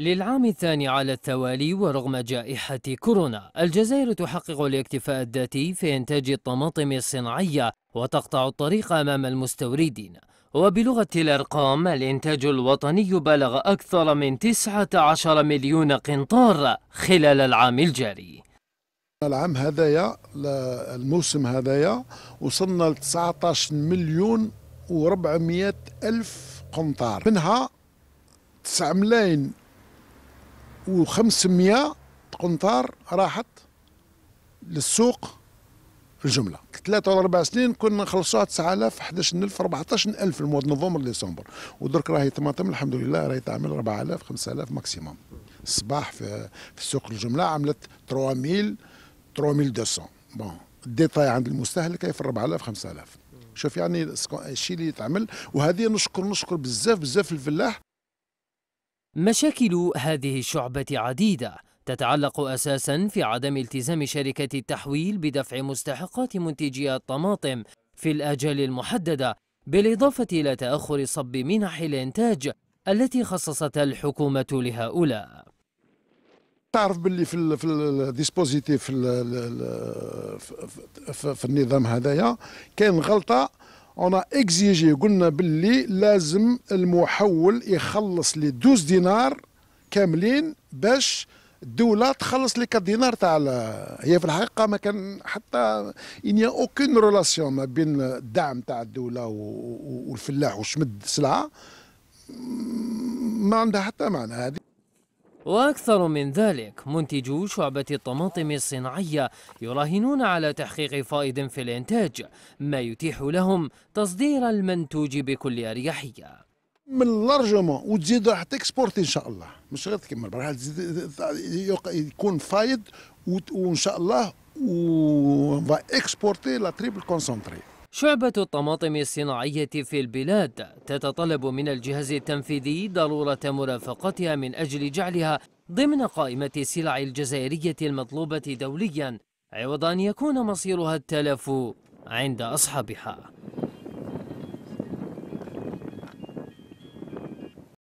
للعام الثاني على التوالي ورغم جائحة كورونا الجزائر تحقق الاكتفاء الذاتي في إنتاج الطماطم الصناعية وتقطع الطريق أمام المستوردين وبلغة الأرقام الإنتاج الوطني بلغ أكثر من 19 مليون قنطار خلال العام الجاري العام هذايا الموسم هذايا وصلنا ل 19 مليون و400 ألف قنطار منها 9 ملايين و500 قنطار راحت للسوق الجمله ثلاثة ولا أربع سنين كنا نخلصوها 9000 11000 14000 المود نوفمبر ديسمبر ودرك راهي طماطم الحمد لله راهي تعمل 4000 5000 ماكسيموم الصباح في, في سوق الجمله عملت 3000 3200 بون الديتاي عند المستهلك هي في 4000 5000 شوف يعني الشيء اللي يتعمل وهذه نشكر نشكر بزاف بزاف الفلاح مشاكل هذه الشعبة عديدة تتعلق أساسا في عدم التزام شركة التحويل بدفع مستحقات منتجي الطماطم في الآجال المحددة بالإضافة إلى تأخر صب منح الإنتاج التي خصصتها الحكومة لهؤلاء تعرف باللي في في الديسبوزيتيف في, في النظام هذايا كاين غلطه اون اكزيجي قلنا باللي لازم المحول يخلص لي 12 دينار كاملين باش الدوله تخلص لك الدينار تاع هي في الحقيقه ما كان حتى ان اوكين ريلاسيون ما بين الدعم تاع الدوله والفلاح وشمد السلعه ما عندها حتى معنى هذه وأكثر من ذلك منتجو شعبة الطماطم الصناعية يراهنون على تحقيق فائض في الإنتاج ما يتيح لهم تصدير المنتوج بكل أريحية من لارجومون وتزيد راح تكسبورتي ان شاء الله مش غير تكمل راح يكون فايد وان شاء الله و اكسبورتي لا تريبل كونسونتري شعبة الطماطم الصناعية في البلاد تتطلب من الجهاز التنفيذي ضرورة مرافقتها من أجل جعلها ضمن قائمة السلع الجزائرية المطلوبة دوليا عوض أن يكون مصيرها التلف عند أصحابها